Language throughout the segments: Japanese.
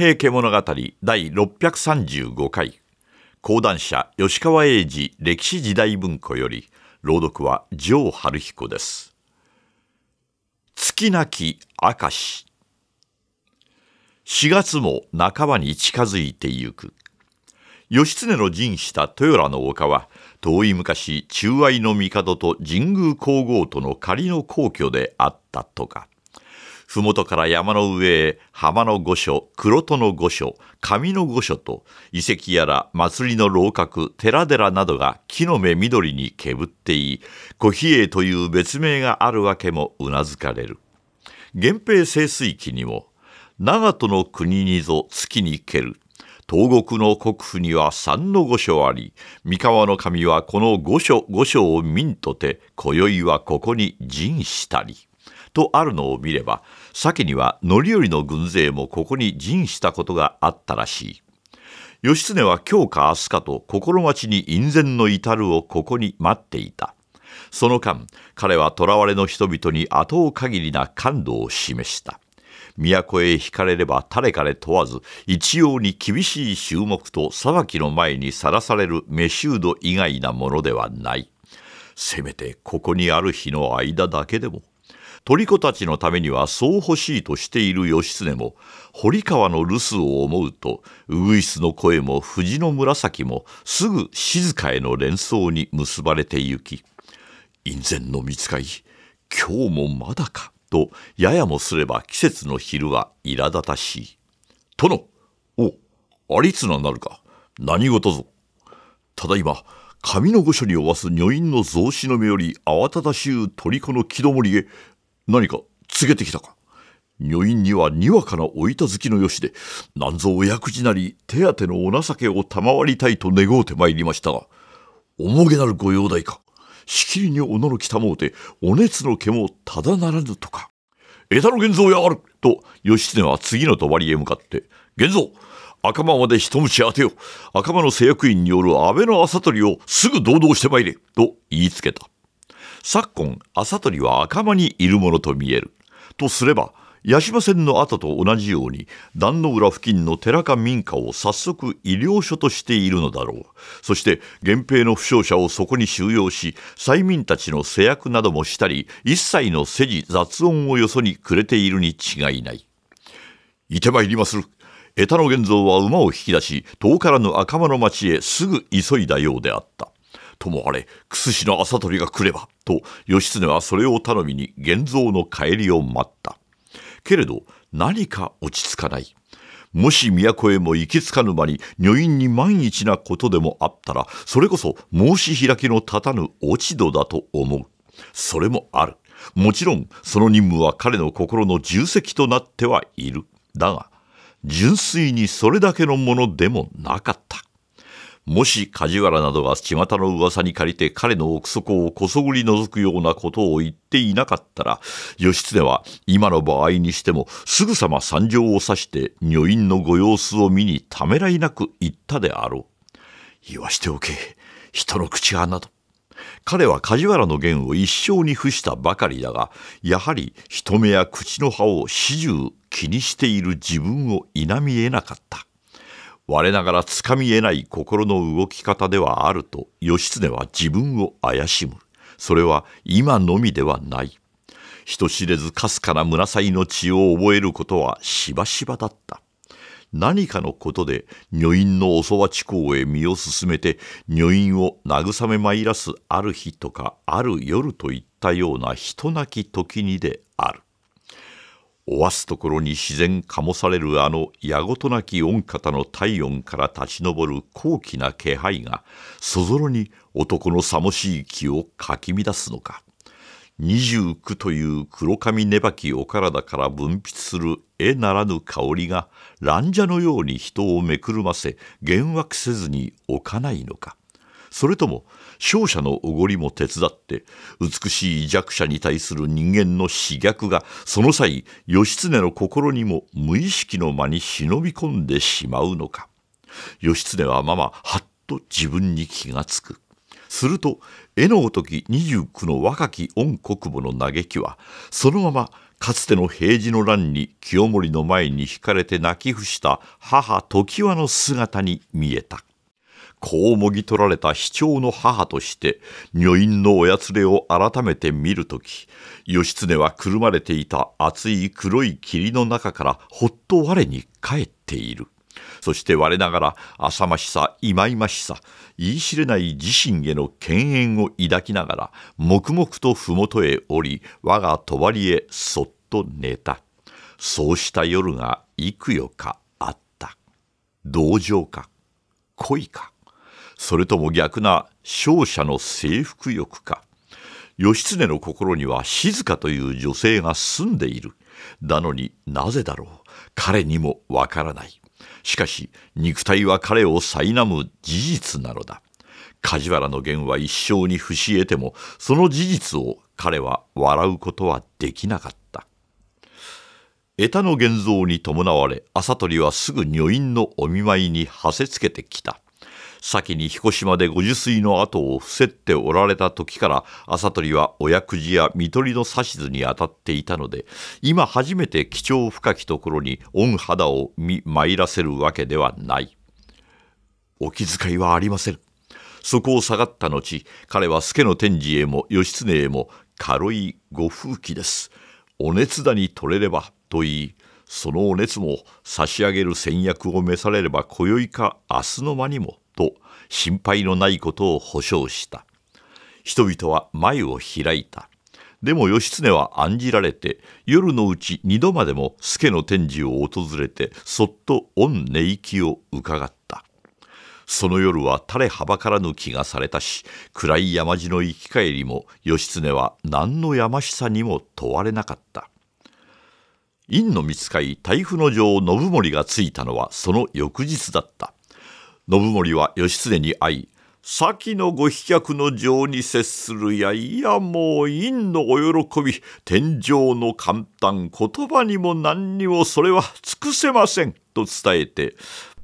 平家物語第635回講談社吉川英治歴史時代文庫より朗読は城春彦です月なき明石4月も半ばに近づいてゆく義経の陣した豊良の丘は遠い昔中愛の帝と神宮皇后との仮の皇居であったとか麓から山の上へ浜の御所、黒戸の御所、上の御所と遺跡やら祭りの楼閣、寺々などが木の芽緑にけぶっていい、小比叡という別名があるわけもうなずかれる。源平盛水記にも、長門の国にぞ月に蹴る。東国の国府には三の御所あり、三河の神はこの御所御所を民とて、今宵はここに陣したり。とあるのを見れば先には範頼の軍勢もここに陣したことがあったらしい義経は今日か明日かと心待ちに院宣の至るをここに待っていたその間彼は囚われの人々に後を限りな感度を示した都へ惹かれれば誰かれ問わず一様に厳しい衆目と裁きの前にさらされるメシド以外なものではないせめてここにある日の間だけでも鳥子たちのためにはそう欲しいとしている義経も堀川の留守を思うとウグイスの声も藤の紫もすぐ静かへの連想に結ばれてゆき院前の見つかり今日もまだかとややもすれば季節の昼は苛立たしい。殿おありつななるか何事ぞただいま神の御所におわす女院の雑誌の目より慌ただしゅう鳥子の木登りへ何か告げてきたか女院にはにわかなおた好きのよしで、なんぞお役事なり手当のお情けを賜りたいと願うて参りましたが、重げなるご容体か。しきりにおののきたもうて、お熱の毛もただならぬとか。枝の源蔵やあると、義経は次の泊りへ向かって、現像、赤間まで一鞭当てよ。赤間の製薬院による安倍の朝取りをすぐ堂々して参れ。と言いつけた。昨今麻鳥は赤間にいるものと見えるとすれば八島線の跡と同じように壇の浦付近の寺か民家を早速医療所としているのだろうそして源平の負傷者をそこに収容し催眠たちの施薬などもしたり一切の世事雑音をよそにくれているに違いないいてまいりまする江田の源蔵は馬を引き出し遠からぬ赤間の町へすぐ急いだようであったともあれ、楠しの朝取りが来れば、と義経はそれを頼みに現蔵の帰りを待った。けれど、何か落ち着かない。もし都へも行き着かぬ間に女院に万一なことでもあったら、それこそ申し開きの立たぬ落ち度だと思う。それもある。もちろん、その任務は彼の心の重責となってはいる。だが、純粋にそれだけのものでもなかった。もし梶原などが巷の噂に借りて彼の奥底をこそぐり覗くようなことを言っていなかったら、義経は今の場合にしてもすぐさま参上を指して女院のご様子を見にためらいなく言ったであろう。言わしておけ。人の口がなど。彼は梶原の言を一生に付したばかりだが、やはり人目や口の葉を始終気にしている自分を否み得なかった。我ながらつかみ得ない心の動き方ではあると義経は自分を怪しむそれは今のみではない人知れずかすかな紫の血を覚えることはしばしばだった何かのことで女院のおそば地行へ身を進めて女院を慰めまいらすある日とかある夜といったような人なき時にである。おわすところに自然醸されるあのやごとなき御方の体温から立ち上る高貴な気配がそぞろに男のさもしい気をかき乱すのか二十九という黒髪ねばきお体から分泌する絵ならぬ香りが乱者のように人をめくるませ幻惑せずに置かないのかそれとも勝者のおごりも手伝って美しい弱者に対する人間の死虐がその際義経の心にも無意識の間に忍び込んでしまうのか義経はままはっと自分に気がつく。すると絵のごとき29の若き御国母の嘆きはそのままかつての平治の乱に清盛の前に惹かれて泣き伏した母常盤の姿に見えた。こうもぎ取られた市長の母として女院のおやつれを改めて見るとき義経はくるまれていた厚い黒い霧の中からほっと我に帰っている。そして我ながら浅ましさ忌々しさ言い知れない自身への犬猿を抱きながら黙々と麓へ降り我が帳へそっと寝たそうした夜が幾夜かあった同情か恋かそれとも逆な勝者の征服欲か。義経の心には静かという女性が住んでいる。なのになぜだろう。彼にもわからない。しかし、肉体は彼を苛む事実なのだ。梶原の言は一生に伏し得ても、その事実を彼は笑うことはできなかった。江田の現像に伴われ、麻鳥はすぐ女院のお見舞いにはせつけてきた。先に彦島でご受水の後を伏せっておられた時から朝取は親くじや見取りの指図に当たっていたので今初めて貴重深きところに御肌を見参らせるわけではないお気遣いはありませんそこを下がった後彼は助の天智へも義経へも軽いご風紀ですお熱だに取れればと言いそのお熱も差し上げる戦略を召されれば今宵か明日の間にも心配のないことを保証した人々は眉を開いたでも義経は案じられて夜のうち二度までも助の天寿を訪れてそっと御寝息を伺ったその夜は垂れ幅からぬ気がされたし暗い山路の行き帰りも義経は何のやましさにも問われなかった院の見使い台風の城信盛が着いたのはその翌日だった信盛は義経に会い先のご飛脚の情に接するやいやもう院のお喜び天上の簡単言葉にも何にもそれは尽くせませんと伝えて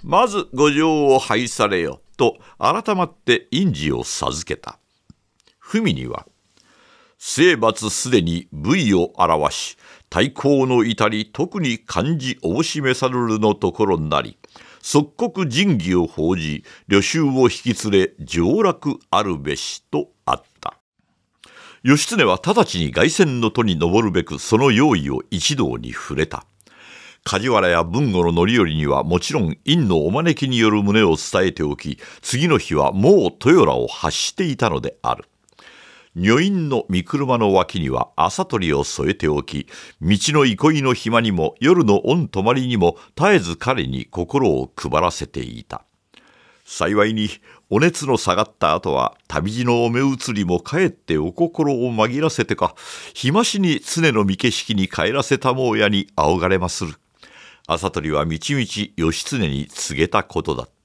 まず御情を拝されよと改まって印字を授けた文には征伐すでに部位を表し対抗の至り特に漢字おぼしめさるるのところなり即刻仁義を報じ、旅衆を引き連れ、上洛あるべしとあった。義経は直ちに凱旋の都に登るべくその用意を一同に触れた。梶原や文吾の範頼にはもちろん院のお招きによる旨を伝えておき、次の日はもう豊良を発していたのである。女院の御車の脇には朝鳥を添えておき、道の憩いの暇にも夜の御泊まりにも絶えず彼に心を配らせていた。幸いに、お熱の下がった後は、旅路のお目移りもかえってお心を紛らせてか、日増しに常の見景色に帰らせたもうやに仰がれまする。朝鳥はみちみち義経に告げたことだった。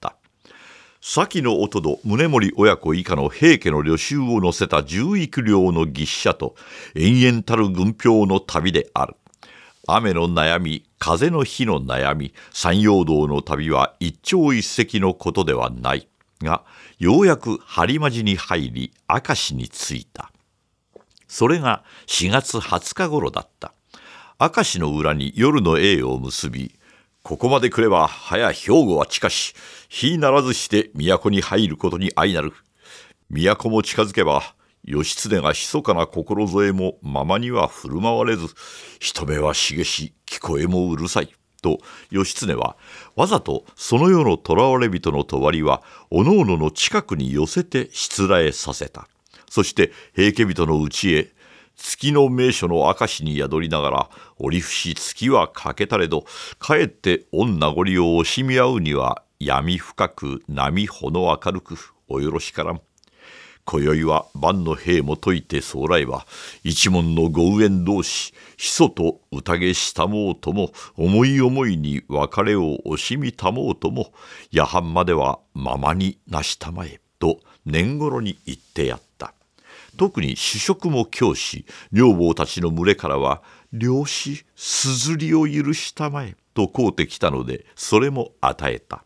先の音と宗盛親子以下の平家の旅衆を乗せた十幾両の牛車と延々たる軍票の旅である。雨の悩み、風の日の悩み、山陽道の旅は一朝一夕のことではない。が、ようやく針間路に入り、明石に着いた。それが4月20日頃だった。明石の裏に夜の栄を結び、ここまで来れば、早兵庫は近し、火ならずして都に入ることに相なる。都も近づけば、義経が密かな心添えもままには振る舞われず、人目は茂し、聞こえもうるさい。と義経はわざとその世の囚われ人のとわりはおのおのの近くに寄せてしつらえさせたそして平家人のうちへ月の名所の明石に宿りながら、折伏月は欠けたれど、かえって御名残を惜しみ合うには、闇深く波ほの明るく、およろしからん。今宵は万の兵も解いて将来は、一門のご右縁同士、ひそと宴したもうとも、思い思いに別れを惜しみたもうとも、夜半まではままになしたまえ、と年頃に言ってやった。特に主食も教師女房たちの群れからは「漁師すずりを許したまえ」と請うてきたのでそれも与えた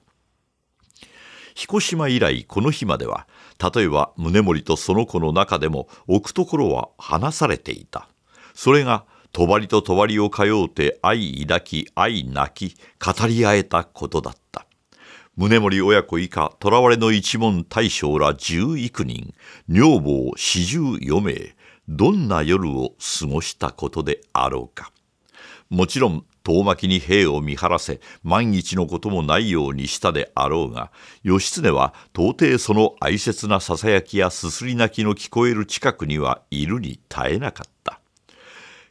彦島以来この日までは例えば宗盛とその子の中でも置くところは離されていたそれが帳と帳を通うて愛抱き愛泣き語り合えたことだった宗盛親子以下、囚われの一門大将ら十幾人、女房四十余名、どんな夜を過ごしたことであろうか。もちろん遠巻きに兵を見張らせ万一のこともないようにしたであろうが義経は到底その哀切なささやきやすすり泣きの聞こえる近くにはいるに耐えなかった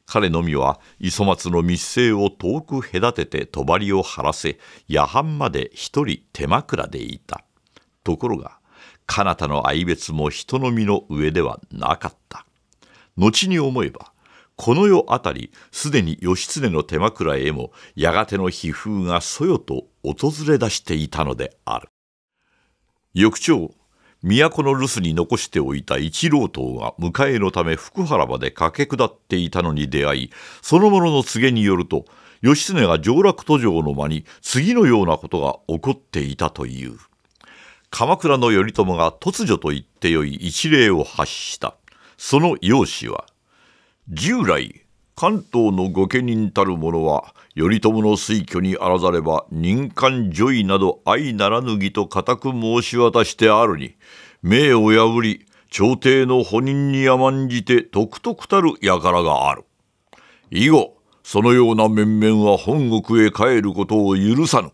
彼のみは磯松の密生を遠く隔てて帳を張らせ夜半まで一人手枕でいたところが彼方の愛別も人の身の上ではなかった後に思えばこの世あたりすでに義経の手枕へもやがての悲風がそよと訪れ出していたのである翌朝都の留守に残しておいた一郎党が迎えのため福原まで駆け下っていたのに出会いその者の告げによると義経が上洛途上の間に次のようなことが起こっていたという鎌倉の頼朝が突如と言ってよい一礼を発したその容姿は従来関東の御家人たる者は頼朝の推挙にあらざれば任官女医など相ならぬぎと固く申し渡してあるに名を破り朝廷の保人に甘んじて独特たる輩がある以後そのような面々は本国へ帰ることを許さぬ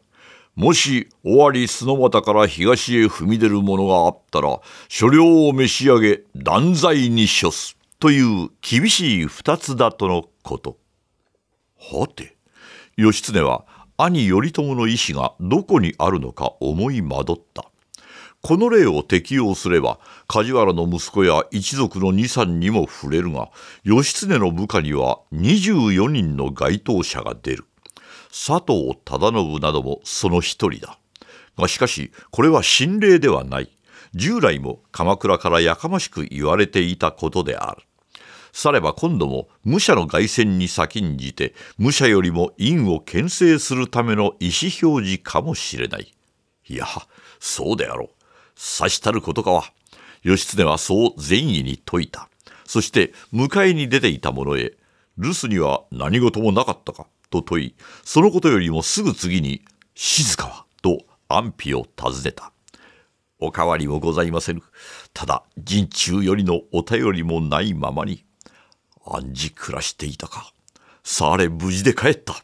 もし尾張砂又から東へ踏み出る者があったら所領を召し上げ断罪に処すという厳しい二つだとのこと。はて義経は兄頼朝の意志がどこにあるのか思い惑った。この例を適用すれば梶原の息子や一族の二三にも触れるが義経の部下には24人の該当者が出る佐藤忠信などもその一人だがしかしこれは心霊ではない従来も鎌倉からやかましく言われていたことであるされば今度も武者の凱旋に先んじて武者よりも院を牽制するための意思表示かもしれない。いや、そうであろう。さしたることかは。義経はそう善意に説いた。そして迎えに出ていた者へ、留守には何事もなかったか、と問い、そのことよりもすぐ次に、静かは、と安否を尋ねた。おかわりもございませぬ。ただ、陣中よりのお便りもないままに、暗示暮らしていたか。され、無事で帰った。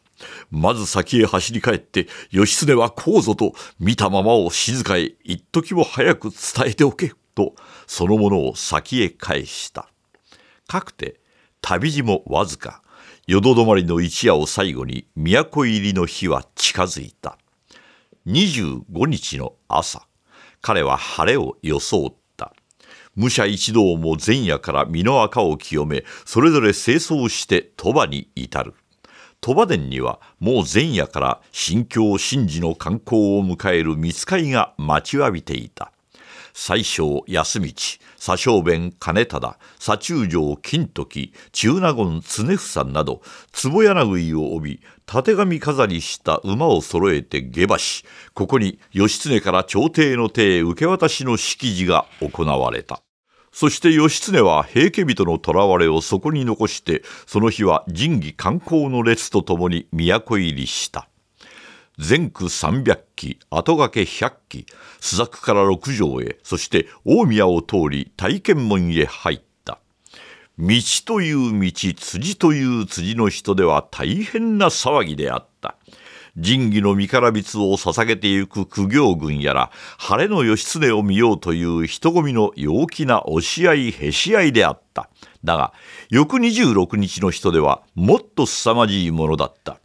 まず先へ走り帰って、義経はこうぞと、見たままを静かへ一時も早く伝えておけ、と、そのものを先へ返した。かくて、旅路もわずか、淀泊まりの一夜を最後に都入りの日は近づいた。25日の朝、彼は晴れを装っ武者一同も前夜から身の赤を清め、それぞれ清掃して鳥羽に至る。鳥羽殿にはもう前夜から新京神事の観光を迎える見つかいが待ちわびていた。最小安道、左小弁兼忠、左中将金時、中納言常房など、坪柳を帯び、たて飾りした馬を揃えて下馬し、ここに義経から朝廷のへ受け渡しの式辞が行われた。そして義経は平家人の囚われをそこに残して、その日は神義観光の列とともに都入りした。全区三百0機、後掛け百0機、朱雀から六条へ、そして大宮を通り大剣門へ入った。道という道、辻という辻の人では大変な騒ぎであった。仁義の身から蜜を捧げてゆく苦行軍やら、晴れの義経を見ようという人混みの陽気な押し合いへし合いであった。だが、翌26日の人ではもっと凄まじいものだった。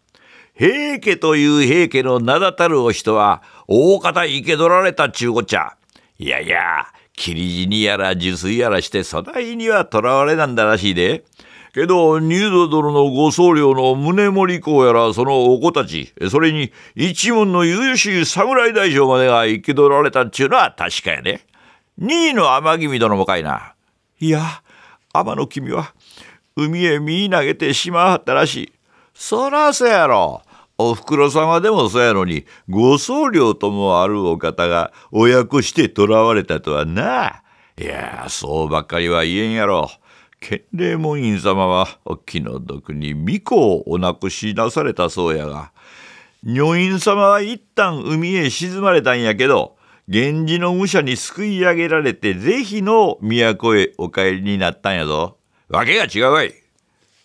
平家という平家の名だたるお人は、大方生け捕られた中古茶。いやいや、切り死にやら受水やらして、そないには囚われなんだらしいで。けど、ードルのご総領の宗盛公やらそのお子たち、それに一門の優秀侍大将までが生き取られたっちゅうのは確かやね。二位の天君殿もかいな。いや、天の君は、海へ身投げてしまったらしい。そらそやろ。おふくろ様でもそやのに、ご僧侶ともあるお方が親子して囚われたとはな。いや、そうばっかりは言えんやろ。建礼門院様はお気の毒に巫女をお亡くしなされたそうやが女院様は一旦海へ沈まれたんやけど源氏の武者に救い上げられて是非の都へお帰りになったんやぞ。わけが違うわい。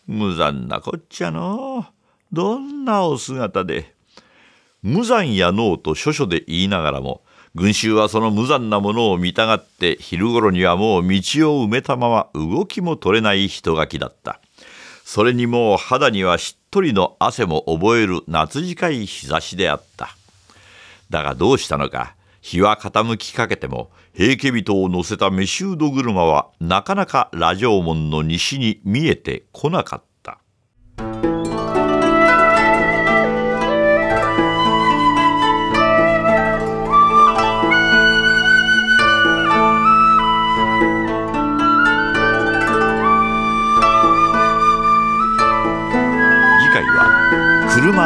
無残なこっちゃのどんなお姿で無残やのうと諸々で言いながらも群衆はその無残なものを見たがって昼頃にはもう道を埋めたまま動きも取れない人垣だったそれにもう肌にはしっとりの汗も覚える夏近い日差しであっただがどうしたのか日は傾きかけても平家人を乗せたメシウド車はなかなか羅城門の西に見えてこなかった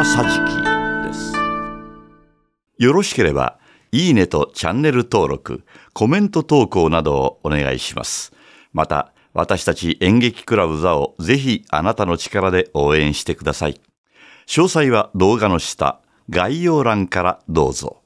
さじきですよろしければいいねとチャンネル登録コメント投稿などをお願いしますまた私たち演劇クラブ座をぜひあなたの力で応援してください詳細は動画の下概要欄からどうぞ